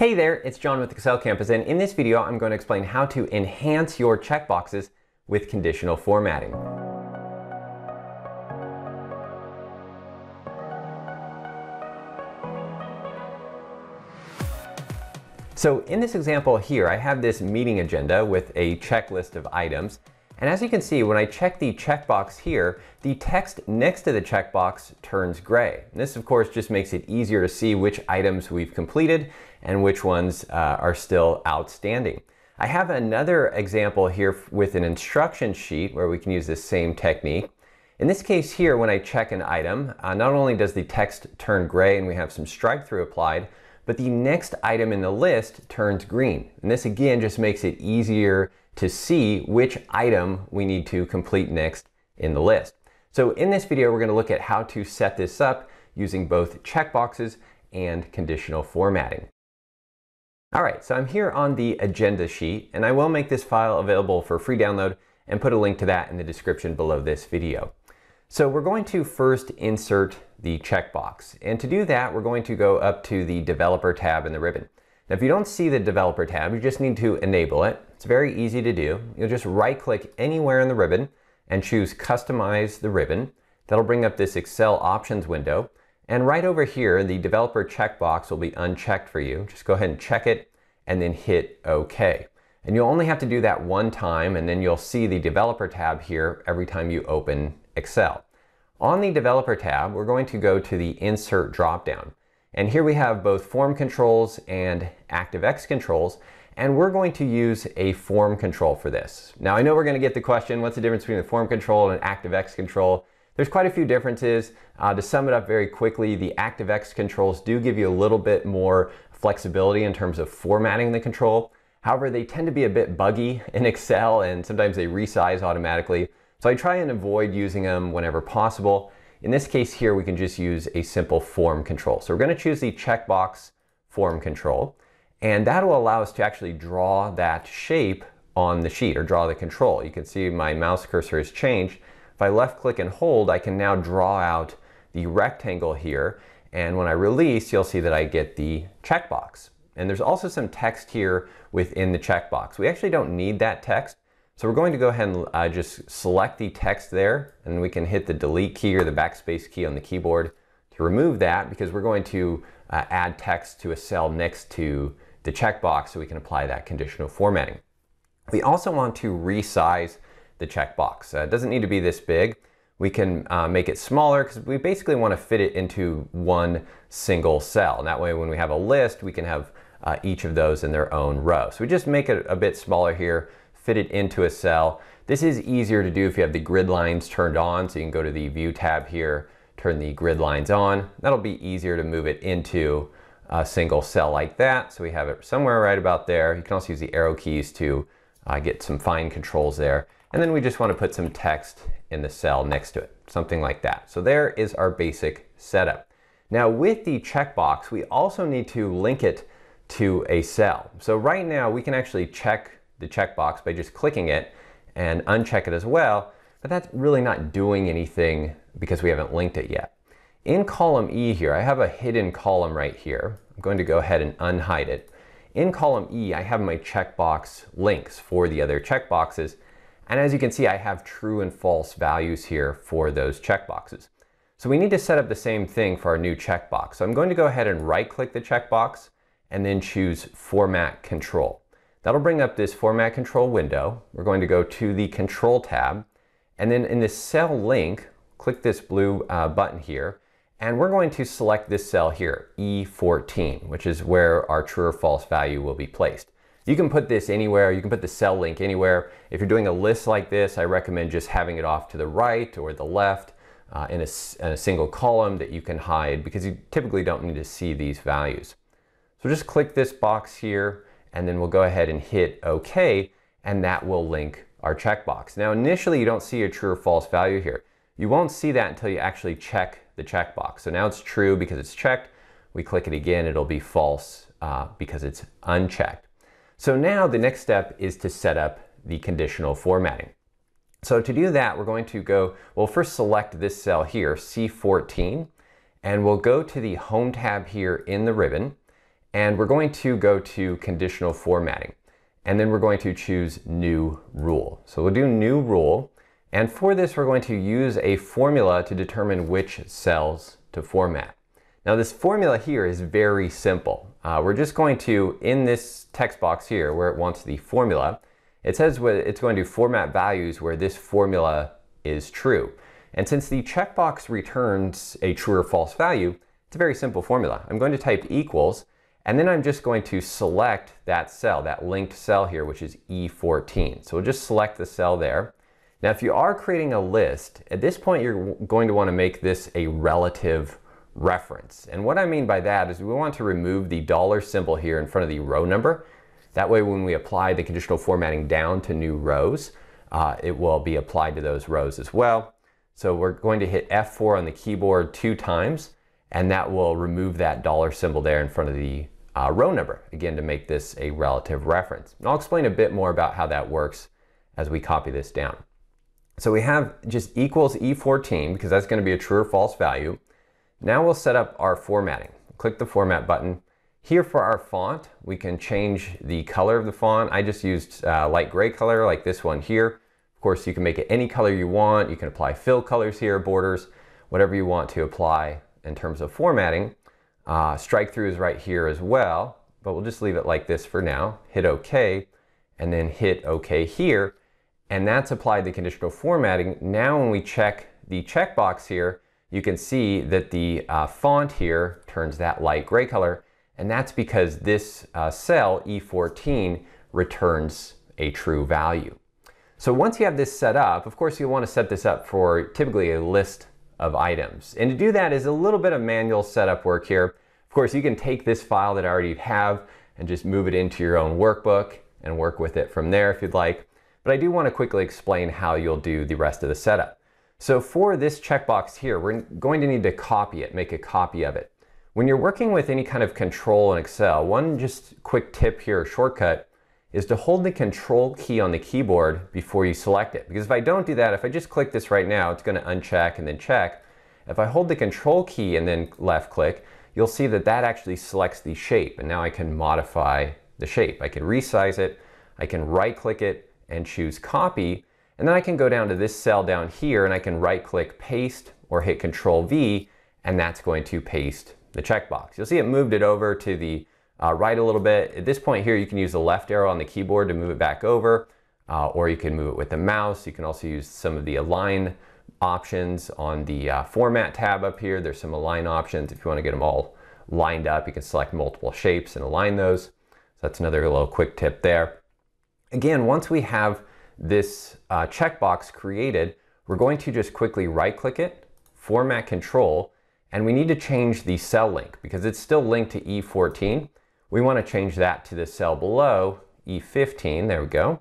Hey there, it's John with Excel Campus, and in this video, I'm going to explain how to enhance your checkboxes with conditional formatting. So in this example here, I have this meeting agenda with a checklist of items, and as you can see, when I check the checkbox here, the text next to the checkbox turns gray. And this, of course, just makes it easier to see which items we've completed and which ones uh, are still outstanding. I have another example here with an instruction sheet where we can use this same technique. In this case here, when I check an item, uh, not only does the text turn gray and we have some strike through applied, but the next item in the list turns green. And this again just makes it easier to see which item we need to complete next in the list. So in this video, we're gonna look at how to set this up using both checkboxes and conditional formatting. All right, so I'm here on the agenda sheet and I will make this file available for free download and put a link to that in the description below this video. So we're going to first insert the checkbox. And to do that, we're going to go up to the Developer tab in the ribbon. Now, if you don't see the Developer tab, you just need to enable it. It's very easy to do. You'll just right-click anywhere in the ribbon and choose Customize the Ribbon. That'll bring up this Excel options window. And right over here, the Developer checkbox will be unchecked for you. Just go ahead and check it and then hit OK. And you'll only have to do that one time, and then you'll see the Developer tab here every time you open Excel. On the Developer tab, we're going to go to the Insert dropdown. And here we have both form controls and ActiveX controls, and we're going to use a form control for this. Now I know we're gonna get the question, what's the difference between a form control and an ActiveX control? There's quite a few differences. Uh, to sum it up very quickly, the ActiveX controls do give you a little bit more flexibility in terms of formatting the control. However, they tend to be a bit buggy in Excel and sometimes they resize automatically. So I try and avoid using them whenever possible. In this case here, we can just use a simple form control. So we're gonna choose the checkbox form control, and that will allow us to actually draw that shape on the sheet or draw the control. You can see my mouse cursor has changed. If I left click and hold, I can now draw out the rectangle here. And when I release, you'll see that I get the checkbox. And there's also some text here within the checkbox. We actually don't need that text. So we're going to go ahead and uh, just select the text there and we can hit the delete key or the backspace key on the keyboard to remove that because we're going to uh, add text to a cell next to the checkbox so we can apply that conditional formatting. We also want to resize the checkbox. Uh, it doesn't need to be this big. We can uh, make it smaller because we basically want to fit it into one single cell. And that way when we have a list, we can have uh, each of those in their own row. So we just make it a bit smaller here fit it into a cell. This is easier to do if you have the grid lines turned on. So you can go to the view tab here, turn the grid lines on. That'll be easier to move it into a single cell like that. So we have it somewhere right about there. You can also use the arrow keys to uh, get some fine controls there. And then we just wanna put some text in the cell next to it, something like that. So there is our basic setup. Now with the checkbox, we also need to link it to a cell. So right now we can actually check the checkbox by just clicking it and uncheck it as well, but that's really not doing anything because we haven't linked it yet. In column E here, I have a hidden column right here. I'm going to go ahead and unhide it. In column E, I have my checkbox links for the other checkboxes. And as you can see, I have true and false values here for those checkboxes. So we need to set up the same thing for our new checkbox. So I'm going to go ahead and right click the checkbox and then choose format control. That'll bring up this format control window. We're going to go to the control tab and then in the cell link, click this blue uh, button here and we're going to select this cell here, E14, which is where our true or false value will be placed. You can put this anywhere, you can put the cell link anywhere. If you're doing a list like this, I recommend just having it off to the right or the left uh, in, a, in a single column that you can hide because you typically don't need to see these values. So just click this box here and then we'll go ahead and hit OK, and that will link our checkbox. Now, initially, you don't see a true or false value here. You won't see that until you actually check the checkbox. So now it's true because it's checked. We click it again, it'll be false uh, because it's unchecked. So now the next step is to set up the conditional formatting. So to do that, we're going to go, we'll first select this cell here, C14, and we'll go to the Home tab here in the ribbon, and we're going to go to conditional formatting. And then we're going to choose new rule. So we'll do new rule. And for this, we're going to use a formula to determine which cells to format. Now this formula here is very simple. Uh, we're just going to, in this text box here, where it wants the formula, it says it's going to format values where this formula is true. And since the checkbox returns a true or false value, it's a very simple formula. I'm going to type equals, and then I'm just going to select that cell, that linked cell here, which is E14. So we'll just select the cell there. Now, if you are creating a list, at this point, you're going to want to make this a relative reference. And what I mean by that is we want to remove the dollar symbol here in front of the row number. That way, when we apply the conditional formatting down to new rows, uh, it will be applied to those rows as well. So we're going to hit F4 on the keyboard two times and that will remove that dollar symbol there in front of the uh, row number, again, to make this a relative reference. And I'll explain a bit more about how that works as we copy this down. So we have just equals E14 because that's gonna be a true or false value. Now we'll set up our formatting. Click the format button. Here for our font, we can change the color of the font. I just used uh, light gray color like this one here. Of course, you can make it any color you want. You can apply fill colors here, borders, whatever you want to apply in terms of formatting. Uh, strike through is right here as well, but we'll just leave it like this for now. Hit OK, and then hit OK here, and that's applied the conditional formatting. Now when we check the checkbox here, you can see that the uh, font here turns that light gray color, and that's because this uh, cell, E14, returns a true value. So once you have this set up, of course you want to set this up for typically a list of items. And to do that is a little bit of manual setup work here. Of course, you can take this file that I already have and just move it into your own workbook and work with it from there if you'd like. But I do wanna quickly explain how you'll do the rest of the setup. So for this checkbox here, we're going to need to copy it, make a copy of it. When you're working with any kind of control in Excel, one just quick tip here, shortcut, is to hold the control key on the keyboard before you select it. Because if I don't do that, if I just click this right now, it's gonna uncheck and then check. If I hold the control key and then left click, you'll see that that actually selects the shape. And now I can modify the shape. I can resize it, I can right click it and choose copy. And then I can go down to this cell down here and I can right click paste or hit control V and that's going to paste the checkbox. You'll see it moved it over to the uh, right a little bit. At this point here, you can use the left arrow on the keyboard to move it back over, uh, or you can move it with the mouse. You can also use some of the align options on the uh, format tab up here. There's some align options. If you wanna get them all lined up, you can select multiple shapes and align those. So that's another little quick tip there. Again, once we have this uh, checkbox created, we're going to just quickly right click it, format control, and we need to change the cell link because it's still linked to E14. We wanna change that to the cell below, E15, there we go.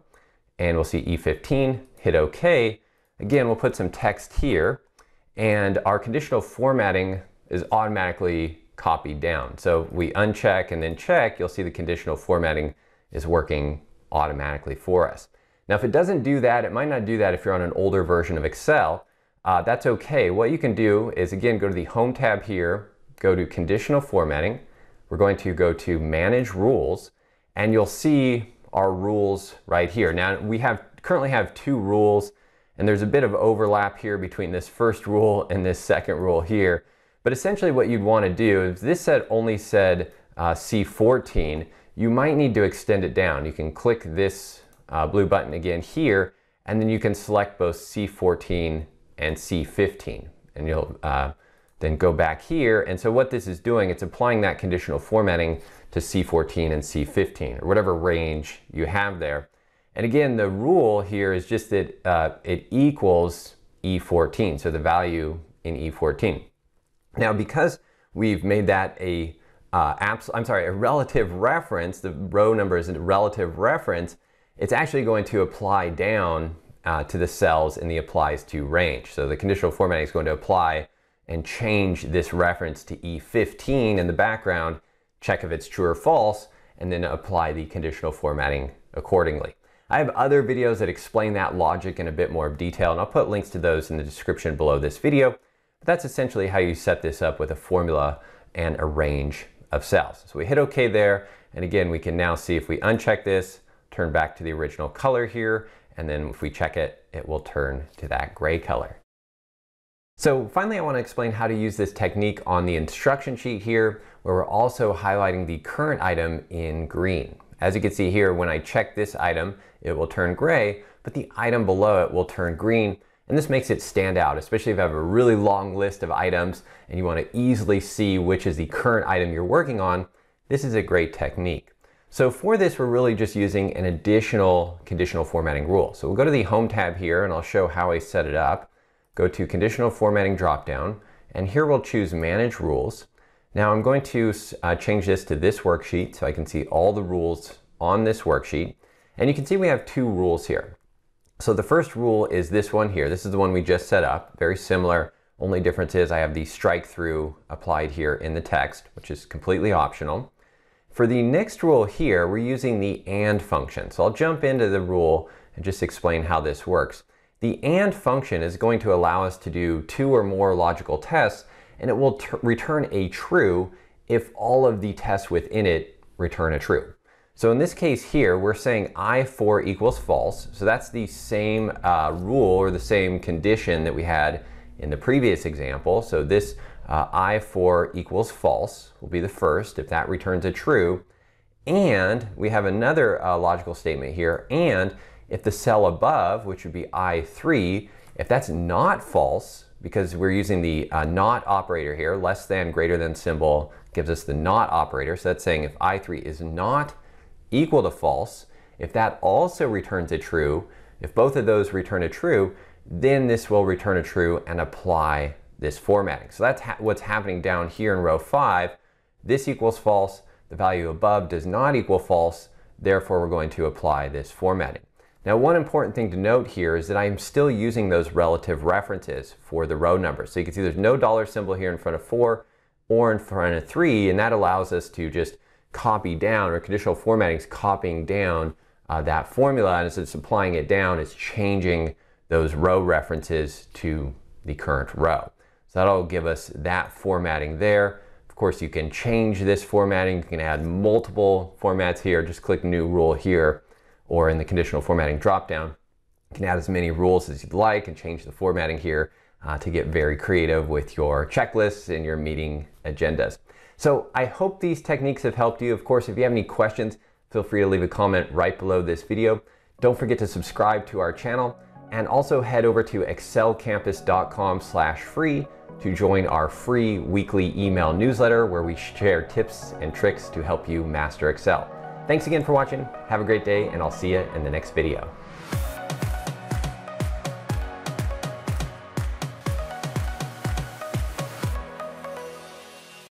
And we'll see E15, hit okay. Again, we'll put some text here and our conditional formatting is automatically copied down. So we uncheck and then check, you'll see the conditional formatting is working automatically for us. Now, if it doesn't do that, it might not do that if you're on an older version of Excel. Uh, that's okay. What you can do is, again, go to the Home tab here, go to Conditional Formatting, we're going to go to manage rules and you'll see our rules right here. Now we have currently have two rules and there's a bit of overlap here between this first rule and this second rule here. But essentially what you'd want to do is this set only said uh, C14, you might need to extend it down. You can click this uh, blue button again here, and then you can select both C14 and C15. And you'll uh, then go back here. And so what this is doing, it's applying that conditional formatting to C14 and C15 or whatever range you have there. And again, the rule here is just that uh, it equals E14, so the value in E14. Now, because we've made that a uh, I'm sorry, a relative reference, the row number is a relative reference, it's actually going to apply down uh, to the cells in the applies to range. So the conditional formatting is going to apply and change this reference to E15 in the background, check if it's true or false, and then apply the conditional formatting accordingly. I have other videos that explain that logic in a bit more detail, and I'll put links to those in the description below this video. But that's essentially how you set this up with a formula and a range of cells. So we hit OK there, and again, we can now see if we uncheck this, turn back to the original color here, and then if we check it, it will turn to that gray color. So finally, I wanna explain how to use this technique on the instruction sheet here, where we're also highlighting the current item in green. As you can see here, when I check this item, it will turn gray, but the item below it will turn green. And this makes it stand out, especially if you have a really long list of items and you wanna easily see which is the current item you're working on, this is a great technique. So for this, we're really just using an additional conditional formatting rule. So we'll go to the Home tab here and I'll show how I set it up. Go to Conditional Formatting dropdown, and here we'll choose Manage Rules. Now I'm going to uh, change this to this worksheet so I can see all the rules on this worksheet. And you can see we have two rules here. So the first rule is this one here. This is the one we just set up, very similar. Only difference is I have the strike through applied here in the text, which is completely optional. For the next rule here, we're using the AND function. So I'll jump into the rule and just explain how this works. The AND function is going to allow us to do two or more logical tests, and it will return a true if all of the tests within it return a true. So in this case here, we're saying I4 equals false. So that's the same uh, rule or the same condition that we had in the previous example. So this uh, I4 equals false will be the first. If that returns a true, and we have another uh, logical statement here, and if the cell above, which would be I3, if that's not false, because we're using the uh, not operator here, less than, greater than symbol gives us the not operator. So that's saying if I3 is not equal to false, if that also returns a true, if both of those return a true, then this will return a true and apply this formatting. So that's ha what's happening down here in row five. This equals false, the value above does not equal false, therefore we're going to apply this formatting. Now one important thing to note here is that I am still using those relative references for the row numbers. So you can see there's no dollar symbol here in front of 4 or in front of 3 and that allows us to just copy down or conditional formatting is copying down uh, that formula and as it's applying it down it's changing those row references to the current row. So that'll give us that formatting there. Of course you can change this formatting, you can add multiple formats here, just click new rule here or in the conditional formatting dropdown. You can add as many rules as you'd like and change the formatting here uh, to get very creative with your checklists and your meeting agendas. So I hope these techniques have helped you. Of course, if you have any questions, feel free to leave a comment right below this video. Don't forget to subscribe to our channel and also head over to excelcampus.com slash free to join our free weekly email newsletter where we share tips and tricks to help you master Excel. Thanks again for watching, have a great day, and I'll see you in the next video.